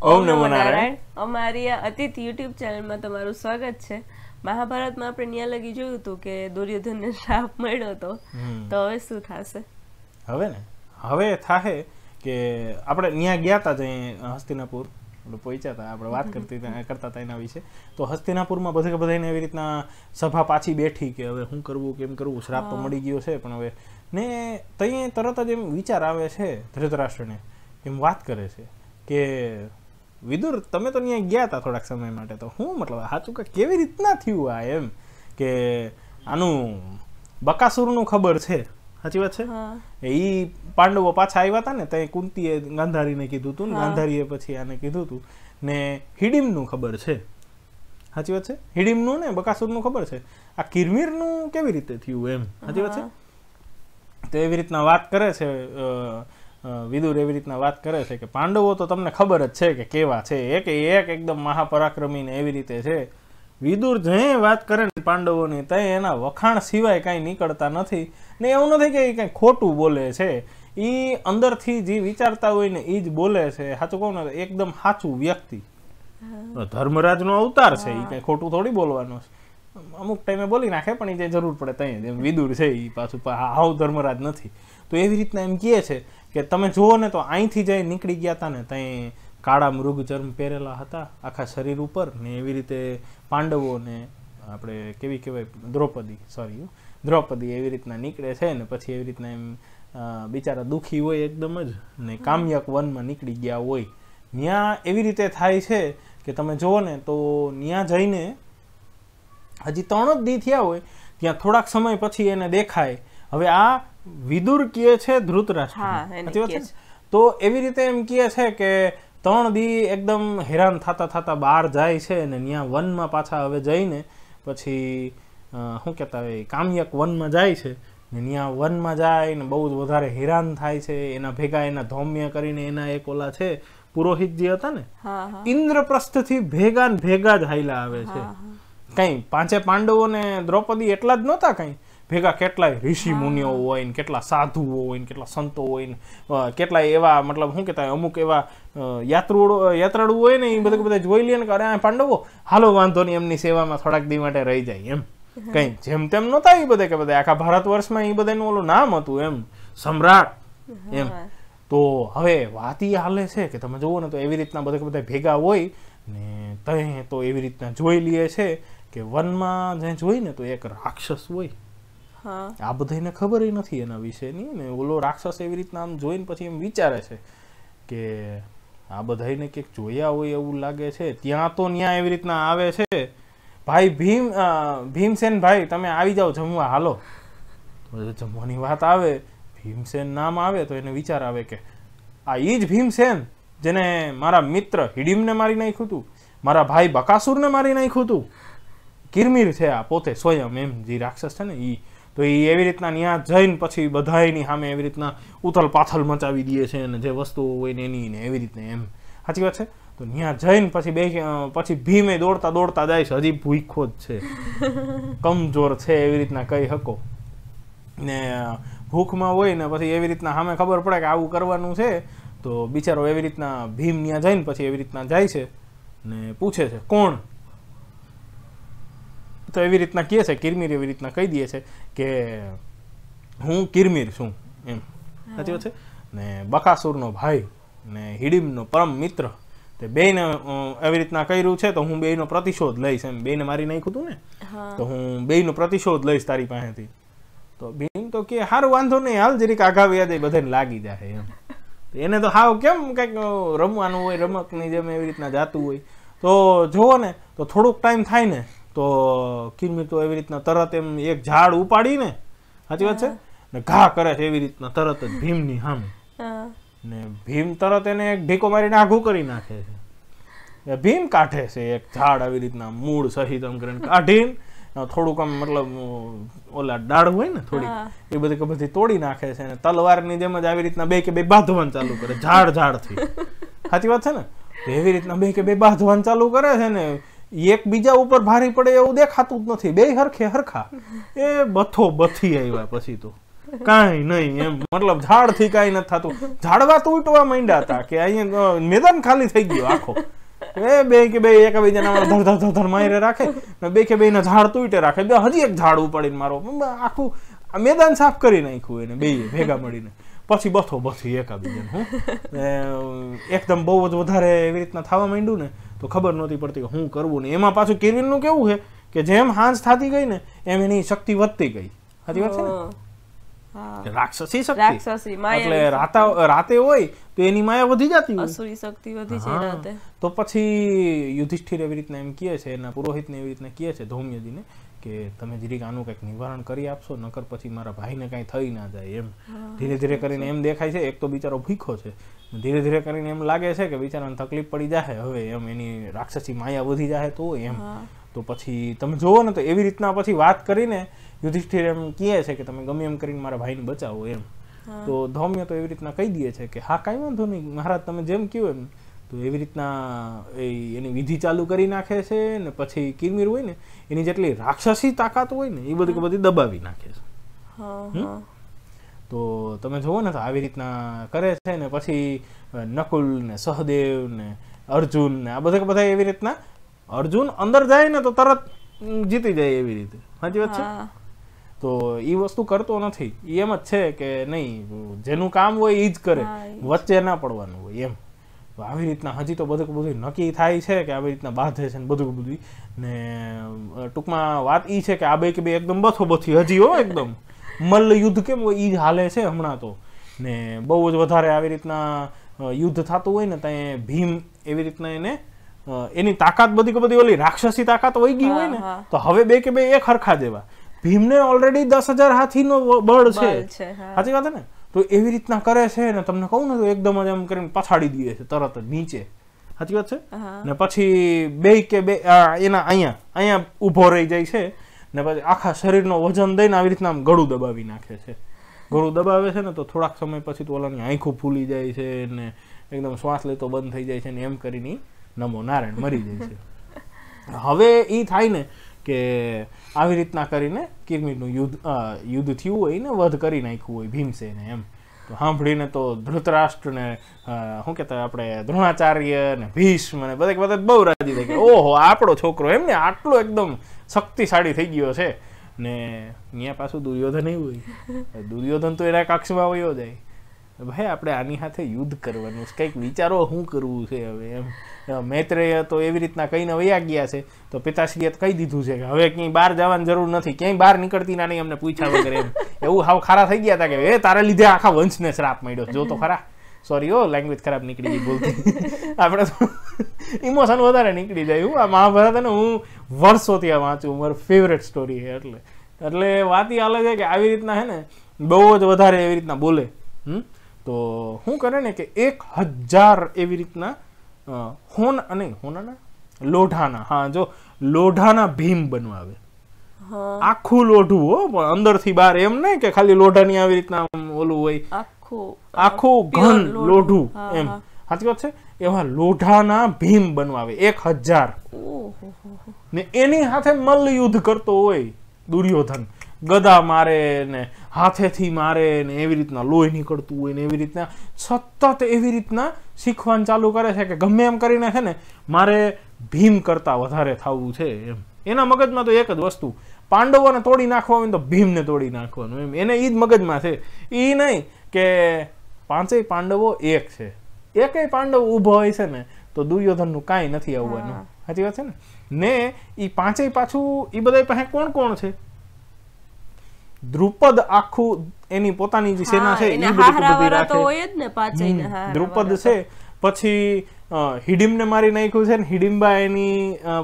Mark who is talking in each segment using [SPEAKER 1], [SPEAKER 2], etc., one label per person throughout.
[SPEAKER 1] ઓમ નમો નારાયણ અમારી આ અતિથ યુટ્યુબ ચેનલમાં તમારું સ્વાગત છે મહાભારતમાં આપણે ન્યા લગી જોયું હતું કે દુર્યોધનને શ્રાપ મળ્યો હતો તો હવે શું થશે હવે ને હવે થાહે કે આપણે ન્યા ગયા હતા ત્યાં હસ્તિનાપુર પહોંચ્યા હતા આપણે વાત કરતી કરતા હતા એના વિશે તો હસ્તિનાપુરમાં બધા બધાને એવી રીતના સભા પાછી બેઠી કે હવે શું કરવું કેમ કરવું શ્રાપ તો મળી ગયો છે પણ હવે ને તઈ તરત જ એમ વિચાર આવે છે ધૃતરાષ્ટ્રને એમ વાત કરે છે કે વિદુર તમે તો ત્યાં ગયા હતા થોડાક સમય માટે તો હું મતલબ સાચું કે કેવી રીતના થયું આ એમ કે આનું બકાસુરનું ખબર છે સાચી વાત છે એ પાંડવો પાછા આવ્યા હતા ને ત્યાં કુંતીએ ગાંધારીને કીધું હતું ને ગાંધારીએ પછી આને કીધું હતું ને હિડિમનું ખબર છે સાચી વાત છે હિડિમનું ને બકાસુરનું ખબર છે આ કિરમીરનું કેવી રીતે થયું એમ સાચી વાત છે તો એવી રીતના વાત કરે છે વિદુર એવી રીતના વાત કરે છે કે પાંડવો તો તમને ખબર જ છે કે કેવા છે એક એક એકદમ મહાપરાક્રમી ને એવી રીતે છે વિદુર જે વાત કરે ને પાંડવોની તે એના વખાણ સિવાય કાંઈ નીકળતા નથી ને એવું નથી કે એ કાંઈ ખોટું બોલે છે એ અંદરથી જે વિચારતા હોય ને એ જ બોલે છે સાચું કહું ને એકદમ સાચું વ્યક્તિ ધર્મરાજનો અવતાર છે એ કાંઈ ખોટું થોડી બોલવાનો છે અમુક ટાઈમે બોલી નાખે પણ એ જે જરૂર પડે ત્યાં જેમ વિદુર છે એ પાછું હાવ ધર્મરાજ નથી તો એવી રીતના એમ કહે છે કે તમે જુઓ ને તો અહીંથી જઈ નીકળી ગયા હતા ને ત્યાં કાળા મૃગ ચર્મ પહેરેલા હતા આખા શરીર ઉપર ને એવી રીતે પાંડવોને આપણે કેવી કહેવાય દ્રૌપદી સોરી દ્રૌપદી એવી રીતના નીકળે છે ને પછી એવી રીતના એમ બિચારા દુઃખી હોય એકદમ જ ને કામ્યક વનમાં નીકળી ગયા હોય ત્યાં એવી રીતે થાય છે કે તમે જુઓ ને તો ત્યાં જઈને હજી ત્રણ જ દી થયા હોય ત્યાં થોડાક સમય પછી એને દેખાય હવે આ વિદુર કીએ છે ધૃતરાષ્ટ્ર તો એવી રીતે એમ કહે છે કે ત્રણ દી એકદમ હેરાન થતા થતા બહાર જાય છે અને ત્યાં વનમાં પાછા હવે જઈને પછી શું કહેતા હોય કામ્યક વનમાં જાય છે ને ત્યાં વનમાં જાય ને બહુ જ વધારે હેરાન થાય છે એના ભેગા એના ધૌમ્ય કરીને એના એક ઓલા છે પુરોહિત જે હતા ને ઇન્દ્રપ્રસ્થથી ભેગા ને ભેગા જ હાઈલા આવે છે કંઈ પાંચે પાંડવો ને દ્રૌપદી એટલા જ નહોતા કંઈ ભેગા કેટલાય ઋષિ મુનિઓ હોય ને કેટલા સાધુઓ હોય ને કેટલા સંતો હોય ને કેટલાય એવા મતલબ શું કહેતા અમુક એવા યાત્રુઓ યાત્રાળુ હોય ને એ બધું બધા જોઈ લે ને કે અરે પાંડવો હાલો વાંધો નહીં એમની સેવામાં થોડાક દી માટે રહી જાય એમ કઈ જેમ તેમ નહોતા એ બધા કે બધા આખા ભારત વર્ષમાં એ બધાનું ઓલું નામ હતું એમ સમ્રાટ એમ તો હવે વાત એ હાલે છે કે તમે જુઓ ને તો એવી રીતના બધા બધા ભેગા હોય ને તે તો એવી રીતના જોઈ લઈએ છે કે વનમાં જે જોઈ ને તો એક રાક્ષસ હોય આ બધાને ખબર નથી એના વિશેની ને ઓલો રાક્ષસ એવી રીતના આમ જોઈને પછી એમ વિચારે છે કે આ બધાને ક્યાંક જોયા હોય એવું લાગે છે ત્યાં તો ત્યાં એવી રીતના આવે છે ભાઈ ભીમ ભીમસેન ભાઈ તમે આવી જાઓ જમવા હાલો જમવાની વાત આવે ભીમસેન નામ આવે તો એને વિચાર આવે કે આ એ જ ભીમસેન જેને મારા મિત્ર હિડીમને મારી નાખ્યું હતું મારા ભાઈ બકાસુરને મારી નાખ્યું હતું કિરમિર છે આ પોતે સ્વયં એમ જે રાક્ષસ છે ને એ તો એ એવી રીતના ત્યાં જઈને પછી બધા સામે એવી રીતના ઉથલ પાથલ મચાવી દે છે અને જે વસ્તુઓ હોય ને એની ને એવી રીતને એમ સાચી વાત છે તો ત્યાં જઈને પછી બે પછી ભીમે દોડતા દોડતા જાય છે હજી ભૂખો જ છે કમજોર છે એવી રીતના કહી શકો ને ભૂખમાં હોય ને પછી એવી રીતના સામે ખબર પડે કે આવું કરવાનું છે તો બિચારો એવી રીતના ભીમ ત્યાં જઈને પછી એવી રીતના જાય છે ને પૂછે છે કોણ તો એવી રીતના કહે છે કિરમીર એવી રીતના કહી દે છે કે હું કિરમીર છું એમ સાચી વાત છે ને બકાસુરનો ભાઈ ને હિડીમનો પરમ મિત્ર તે બેને એવી રીતના કર્યું છે તો હું બેયનો પ્રતિશોધ લઈશ એમ બેને મારી નાખ્યું હતું ને તો હું બેયનો પ્રતિશોધ લઈશ તારી પાસેથી તો બેન તો કે સારું વાંધો નહીં હાલ જરીક આઘા વ્યાજ એ બધાને લાગી જાય એમ એને તો હાવ કેમ કંઈક રમવાનું હોય રમકની જેમ એવી રીતના જાતું હોય તો જુઓ ને તો થોડુંક ટાઈમ થાય ને તો કિરમીર તો એવી રીતના તરત એમ એક ઝાડ ઉપાડીને સાચી વાત છે ને ઘા કરે છે એવી રીતના તરત જ ભીમની સામે ને ભીમ તરત એને એક ઢીકો મારીને આઘું કરી નાખે છે ભીમ કાઢે છે એક ઝાડ આવી રીતના મૂળ સહિત આમ કરીને કાઢીને થોડુંક આમ મતલબ ઓલા ડાળ હોય ને થોડીક એ બધી બધી તોડી નાખે છે અને તલવારની જેમ જ આવી રીતના બે કે બે બાંધવાનું ચાલુ કરે ઝાડ ઝાડથી સાચી વાત છે ને એવી રીતના બે કે બે બાંધવાનું ચાલુ કરે છે ને એક બીજા ઉપર ભારી પડે એવું દેખાતું જ નથી બે હરખે હરખા એ બથો બથી આવ્યા પછી તો કાંઈ નહીં એમ મતલબ ઝાડથી કાંઈ નથી થતું ઝાડવા તૂટવા માંડ્યા હતા કે અહીંયા મેદાન ખાલી થઈ ગયું આખો એ બે કે બે એકબીજાના ધર ધર ધર ધર મારે રાખે ને બે કે બે ના ઝાડ તૂટે રાખે બે હજી એક ઝાડ ઉપાડીને મારો આખું મેદાન સાફ કરી નાખ્યું એને બે ભેગા મળીને પછી બથો બથી એકાબીજા હું એકદમ બહુ જ વધારે એવી રીતના થવા માંડ્યું ને તો ખબર નહોતી પડતી કે હું કરવું ને એમાં પાછું કિરવીનનું કેવું છે કે જેમ હાંસ થતી ગઈ ને એમ એની શક્તિ વધતી ગઈ સાચી વાત છે ને રાક્ષસી શક્તિ એટલે રાતા રાતે હોય તો એની માયા વધી જતી હોય અસુરી શક્તિ વધી જાય રાતે તો પછી યુધિષ્ઠિર એવી રીતના એમ કહે છે એના પુરોહિતને એવી રીતના કહે છે ધૌમ્યજીને કે તમે જીરીક આનું કંઈક નિવારણ કરી આપશો નકર પછી મારા ભાઈને કાંઈ થઈ ના જાય એમ ધીરે ધીરે કરીને એમ દેખાય છે એક તો બિચારો ભીખો છે ધીરે ધીરે કરીને એમ લાગે છે કે બિચારાને તકલીફ પડી જાય હવે એમ એની રાક્ષસી માયા વધી જાય તો એમ તો પછી તમે જોવો ને તો એવી રીતના પછી વાત કરીને યુધિષ્ઠિર એમ કહે છે કે તમે ગમે એમ કરીને મારા ભાઈને બચાવો એમ તો ધૌમ્ય તો એવી રીતના કહી દે છે કે હા કાંઈ વાંધો નહીં મહારાજ તમે જેમ કહો એમ તો એવી રીતના એ એની વિધિ ચાલુ કરી નાખે છે ને પછી કિરમીર હોય ને એની જેટલી રાક્ષસી તાકાત હોય ને એ બધી બધી દબાવી નાખે છે હા તો તમે જુઓ ને તો આવી રીતના કરે છે ને પછી નકુલ ને સહદેવ ને અર્જુન ને આ બધા બધા એવી રીતના અર્જુન અંદર જાય ને તો તરત જીતી જાય એવી રીતે સાચી વાત છે તો એ વસ્તુ કરતો નથી એમ જ છે કે નહીં જેનું કામ હોય એ જ કરે વચ્ચે ના પડવાનું હોય એમ તો આવી રીતના હજી તો બધું બધું નક્કી થાય છે કે આવી રીતના બાંધે છે ને બધું બધું ને ટૂંકમાં વાત એ છે કે આ બે કે બે એકદમ બથો બથી હજી હો એકદમ મલ્લયુદ્ધ કેમ હોય એ હાલે છે હમણાં તો ને બહુ જ વધારે આવી રીતના યુદ્ધ થતું હોય ને ત્યાં ભીમ એવી રીતના એને એની તાકાત બધી કે બધી ઓલી રાક્ષસી તાકાત વહી ગઈ હોય ને તો હવે બે કે બે એક હરખા જેવા ભીમને ઓલરેડી દસ હજાર હાથીનો બળ છે સાચી વાત ને તો એવી રીતના કરે છે ને તમને કહું ને તો એકદમ જ એમ કરીને પછાડી દે છે તરત જ નીચે સાચી વાત છે ને પછી બે કે બે એના અહીંયા અહીંયા ઉભો રહી જાય છે ને પછી આખા શરીરનો વજન દઈને આવી રીતના આમ ગળું દબાવી નાખે છે ગળું દબાવે છે ને તો થોડાક સમય પછી તો ઓલાની આંખો ફૂલી જાય છે ને એકદમ શ્વાસ લેતો બંધ થઈ જાય છે ને એમ કરીને નમો નારાયણ મરી જાય છે હવે એ થાય ને કે આવી રીતના કરીને કિરમીરનું યુદ્ધ યુદ્ધ થયું હોય ને વધ કરી નાખ્યું હોય ભીમસેને એમ તો સાંભળીને તો ને શું કહેતા આપણે દ્રોણાચાર્ય ને ભીષ્મ ને બધા બધા બહુ રાજી થાય કે ઓહો આપણો છોકરો એમ ને આટલો એકદમ શક્તિશાળી થઈ ગયો છે ને અહીંયા પાછું દુર્યોધન એવું હોય દુર્યોધન તો એના કક્ષમાં વયો જાય ભાઈ આપણે આની સાથે યુદ્ધ કરવાનું છે કંઈક વિચારો શું કરવું છે હવે એમ મૈત્રેય તો એવી રીતના કહીને વયા ગયા છે તો પિતાશ્રીએ કહી દીધું છે કે હવે ક્યાંય બહાર જવાની જરૂર નથી ક્યાંય બહાર નીકળતી ના નહીં અમને પૂછ્યા વગર એમ એવું હાવ ખારા થઈ ગયા હતા કે એ તારા લીધે આખા વંશને શ્રાપ મળ્યો જો તો ખરા સોરી ઓ લેંગ્વેજ ખરાબ નીકળી ગઈ બોલતી આપણે ઇમોશન વધારે નીકળી જાય હું આ મહાભારત અને હું વર્ષોથી આ વાંચું મારું ફેવરેટ સ્ટોરી છે એટલે એટલે વાત એ અલગ છે કે આવી રીતના હે ને બહુ જ વધારે એવી રીતના બોલે હમ તો શું કરે ને કે એક હજાર એવી રીતના હોન અને હોનાના લોઢાના હા જો લોઢાના ભીમ બનવાવે આખું લોઢું હો પણ અંદરથી બહાર એમ નહીં કે ખાલી લોઢાની આવી રીતના ઓલું હોય આખું ઘન લોઢું એમ સાચી વાત છે એવા લોઢાના ભીમ બનાવે એક હજાર ને એની સાથે મલ્લ કરતો હોય દુર્યોધન ગદા મારે ને હાથેથી મારે ને એવી રીતના લોહી નીકળતું હોય ને એવી રીતના સતત એવી રીતના શીખવાનું ચાલુ કરે છે કે ગમે એમ કરીને છે ને મારે ભીમ કરતા વધારે થવું છે એમ એના મગજમાં તો એક જ વસ્તુ પાંડવોને તોડી નાખવા હોય તો ભીમને તોડી નાખવાનું એમ એને એ જ મગજમાં છે એ નહીં કે પાંચેય પાંડવો એક છે એકેય પાંડવ ઊભો હોય છે ને તો દુર્યોધનનું કાંઈ નથી આવવાનું સાચી વાત છે ને ને એ પાંચેય પાછું એ બધા પાસે કોણ કોણ છે દ્રુપદ આખું એની પોતાની જે સેના છે એ બધી રાખે દ્રુપદ છે પછી હિડિમને મારી નાખ્યું છે ને હિડિમ્બા એની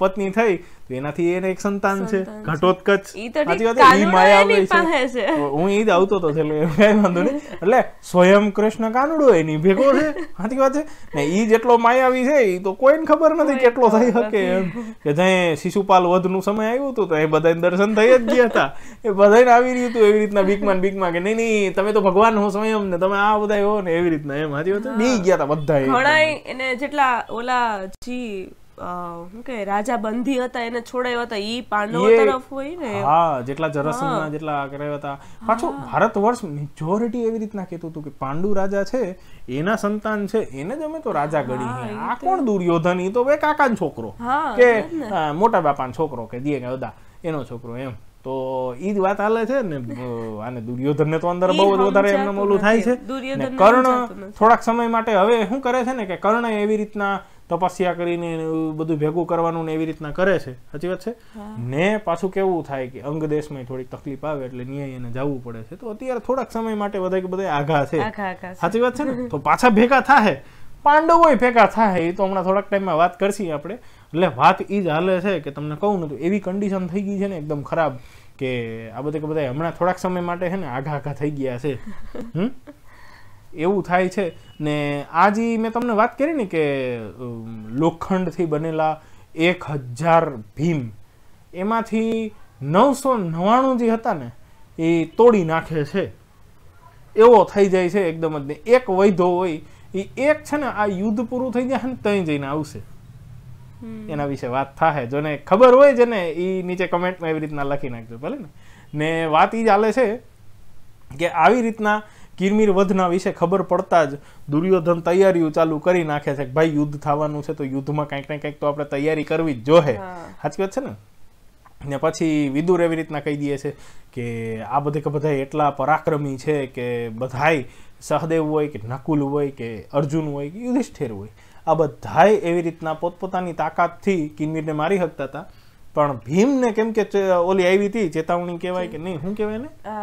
[SPEAKER 1] પત્ની થઈ એનાથી એને એક સંતાન છે ઘટોત્કચ હું ઈ જ આવતો હતો એટલે કઈ વાંધો નહીં એટલે સ્વયં કૃષ્ણ કાનુડો એની ભેગો છે સાચી વાત છે ને ઈ જેટલો માયાવી છે ઈ તો કોઈને ખબર નથી કેટલો થઈ શકે એમ કે જ્યાં શિશુપાલ વધનું સમય આવ્યું હતું તો એ બધાને દર્શન થઈ જ ગયા હતા એ બધાને આવી રહ્યું હતું એવી રીતના ભીકમાં બીકમાં કે નહીં નહીં તમે તો ભગવાન હો સ્વયં ને તમે આ બધા હો ને એવી રીતના એમ સાચી વાત બી ગયા હતા બધા એને જેટલા ઓલા જી કે રાજા બંધી હતા એને છોડાવ્યા હતા ઈ પાંડવો તરફ હોય ને હા જેટલા જરાસંઘના જેટલા કરાવ્યા હતા પાછો ભારત મેજોરિટી એવી રીતના કહેતું હતું કે પાંડુ રાજા છે એના સંતાન છે એને જ અમે તો રાજા ગણી આ કોણ દુર્યોધન તો બે કાકાનો છોકરો કે મોટા બાપાનો છોકરો કે દીએ કે દા એનો છોકરો એમ તો ઈ જ વાત હાલે છે ને આને ને તો અંદર બહુ જ વધારે એમને મોલું થાય છે કર્ણ થોડાક સમય માટે હવે શું કરે છે ને કે કર્ણ એવી રીતના તપસ્યા કરીને બધું ભેગું કરવાનું ને એવી રીતના કરે છે સાચી વાત છે ને પાછું કેવું થાય કે અંગ દેશમાં થોડીક તકલીફ આવે એટલે ન્યાય એને જવું પડે છે તો અત્યારે થોડાક સમય માટે બધા કે બધા આઘા છે સાચી વાત છે ને તો પાછા ભેગા થાય પાંડવો ભેગા થાય એ તો હમણાં થોડાક ટાઈમમાં વાત કરશી આપણે એટલે વાત એ જ હાલે છે કે તમને કહું તો એવી કન્ડિશન થઈ ગઈ છે ને એકદમ ખરાબ કે આ બધા કે બધા હમણાં થોડાક સમય માટે છે ને આઘા આઘા થઈ ગયા છે હમ એવું થાય છે ને આ જે મેં તમને વાત કરી ને કે લોખંડથી બનેલા એક હજાર ભીમ એમાંથી નવસો નવ્વાણું જે હતા ને એ તોડી નાખે છે એવો થઈ જાય છે એકદમ જ એક વૈધો હોય એ એક છે ને આ યુદ્ધ પૂરું થઈ જાય ને ત્યાં જઈને આવશે એના વિશે વાત થાય જોને ખબર હોય છે ને એ નીચે કમેન્ટમાં એવી રીતના લખી નાખજો ભલે ને ને વાત એ જ ચાલે છે કે આવી રીતના કિરમીર વધના વિશે ખબર પડતા જ દુર્યોધન તૈયારીઓ ચાલુ કરી નાખે છે ભાઈ યુદ્ધ થવાનું છે તો યુદ્ધમાં કંઈક ને કંઈક તો આપણે તૈયારી કરવી જ જોહે સાચી વાત છે ને ને પછી વિદુર એવી રીતના કહી દે છે કે આ બધે કે બધા એટલા પરાક્રમી છે કે બધાય સહદેવ હોય કે નકુલ હોય કે અર્જુન હોય કે યુધિષ્ઠિર હોય આ બધાય એવી રીતના પોતપોતાની તાકાતથી કિરમીરને મારી શકતા હતા પણ ભીમને કેમ કે ઓલી આવી હતી ચેતવણી કહેવાય કે નહીં હું કહેવાય ને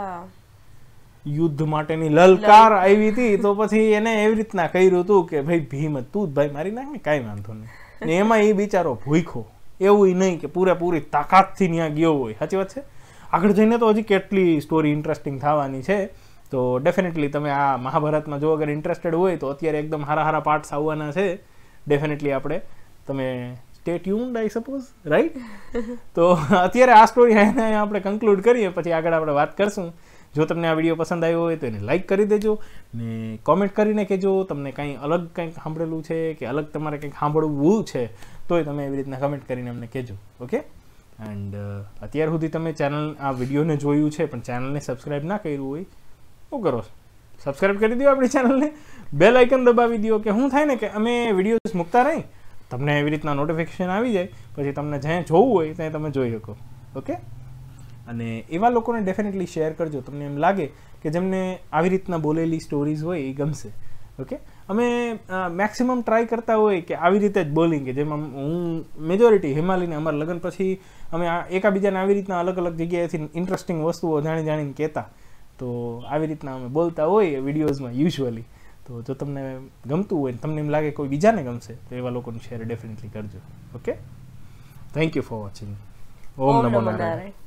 [SPEAKER 1] યુદ્ધ માટેની લલકાર આવી હતી તો પછી એને એવી રીતના કહ્યું હતું કે ભાઈ ભીમ તું જ ભાઈ મારી નાખ ને કાંઈ વાંધો નહીં ને એમાં એ બિચારો ભૂખો એવું નહીં કે પૂરેપૂરી તાકાતથી ત્યાં ગયો હોય સાચી વાત છે આગળ જઈને તો હજી કેટલી સ્ટોરી ઇન્ટરેસ્ટિંગ થવાની છે તો ડેફિનેટલી તમે આ મહાભારતમાં જો અગર ઇન્ટરેસ્ટેડ હોય તો અત્યારે એકદમ હારા હારા પાર્ટ્સ આવવાના છે ડેફિનેટલી આપણે તમે stay tuned I suppose right તો અત્યારે આ સ્ટોરી અહીંયા આપણે કન્ક્લુડ કરીએ પછી આગળ આપણે વાત કરશું જો તમને આ વિડીયો પસંદ આવ્યો હોય તો એને લાઇક કરી દેજો ને કોમેન્ટ કરીને કહેજો તમને કંઈ અલગ કંઈક સાંભળેલું છે કે અલગ તમારે કંઈક સાંભળવું છે તોય તમે એવી રીતના કમેન્ટ કરીને અમને કહેજો ઓકે એન્ડ અત્યાર સુધી તમે ચેનલ આ વિડીયોને જોયું છે પણ ચેનલને સબસ્ક્રાઈબ ના કર્યું હોય શું કરો સબસ્ક્રાઈબ કરી દો આપણી ચેનલને બે લાઇકન દબાવી દો કે શું થાય ને કે અમે વિડીયોઝ મૂકતા રહી તમને એવી રીતના નોટિફિકેશન આવી જાય પછી તમને જ્યાં જોવું હોય ત્યાં તમે જોઈ શકો ઓકે અને એવા લોકોને ડેફિનેટલી શેર કરજો તમને એમ લાગે કે જેમને આવી રીતના બોલેલી સ્ટોરીઝ હોય એ ગમશે ઓકે અમે મેક્સિમમ ટ્રાય કરતા હોય કે આવી રીતે જ બોલિંગ કે જેમાં હું મેજોરિટી હિમાલયને અમારા લગ્ન પછી અમે એકાબીજાને આવી રીતના અલગ અલગ જગ્યાએથી ઇન્ટરેસ્ટિંગ વસ્તુઓ જાણી જાણીને કહેતા તો આવી રીતના અમે બોલતા હોય વિડીયોઝમાં યુઝ્યુઅલી તો જો તમને ગમતું હોય તમને એમ લાગે કોઈ બીજાને ગમશે તો એવા લોકોને શેર ડેફિનેટલી કરજો okay thank you for watching ઓમ નમો નારાયણ